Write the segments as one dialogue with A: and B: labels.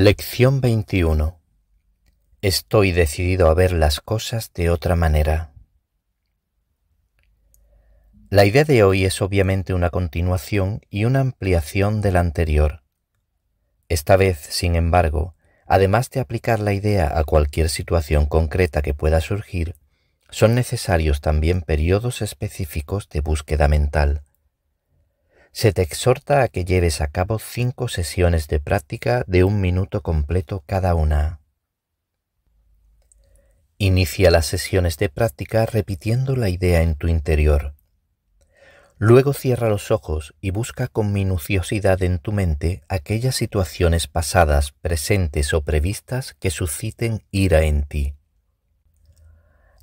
A: Lección 21. Estoy decidido a ver las cosas de otra manera. La idea de hoy es obviamente una continuación y una ampliación de la anterior. Esta vez, sin embargo, además de aplicar la idea a cualquier situación concreta que pueda surgir, son necesarios también periodos específicos de búsqueda mental. Se te exhorta a que lleves a cabo cinco sesiones de práctica de un minuto completo cada una. Inicia las sesiones de práctica repitiendo la idea en tu interior. Luego cierra los ojos y busca con minuciosidad en tu mente aquellas situaciones pasadas, presentes o previstas que susciten ira en ti.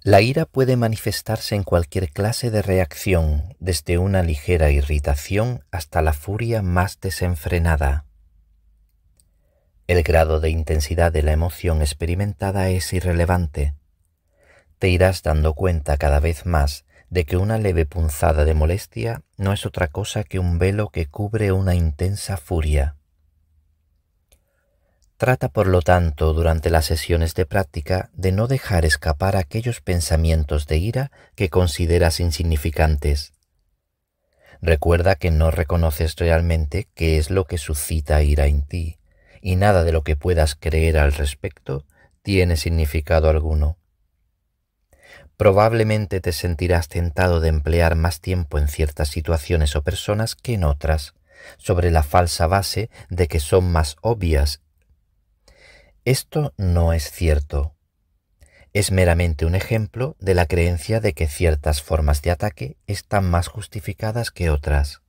A: La ira puede manifestarse en cualquier clase de reacción, desde una ligera irritación hasta la furia más desenfrenada. El grado de intensidad de la emoción experimentada es irrelevante. Te irás dando cuenta cada vez más de que una leve punzada de molestia no es otra cosa que un velo que cubre una intensa furia. Trata por lo tanto durante las sesiones de práctica de no dejar escapar aquellos pensamientos de ira que consideras insignificantes. Recuerda que no reconoces realmente qué es lo que suscita ira en ti, y nada de lo que puedas creer al respecto tiene significado alguno. Probablemente te sentirás tentado de emplear más tiempo en ciertas situaciones o personas que en otras, sobre la falsa base de que son más obvias esto no es cierto. Es meramente un ejemplo de la creencia de que ciertas formas de ataque están más justificadas que otras.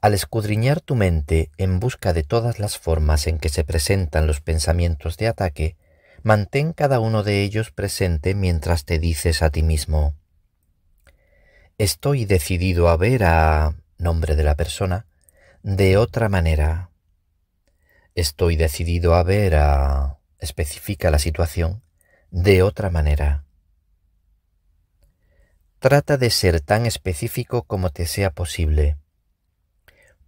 A: Al escudriñar tu mente en busca de todas las formas en que se presentan los pensamientos de ataque, mantén cada uno de ellos presente mientras te dices a ti mismo, estoy decidido a ver a nombre de la persona de otra manera. Estoy decidido a ver a... especifica la situación de otra manera. Trata de ser tan específico como te sea posible.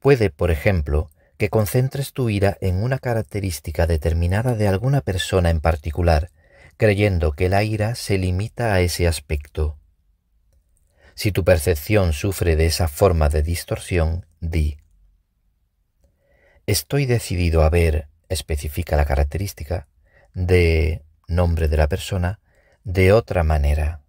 A: Puede, por ejemplo, que concentres tu ira en una característica determinada de alguna persona en particular, creyendo que la ira se limita a ese aspecto. Si tu percepción sufre de esa forma de distorsión, di, Estoy decidido a ver, especifica la característica, de nombre de la persona, de otra manera.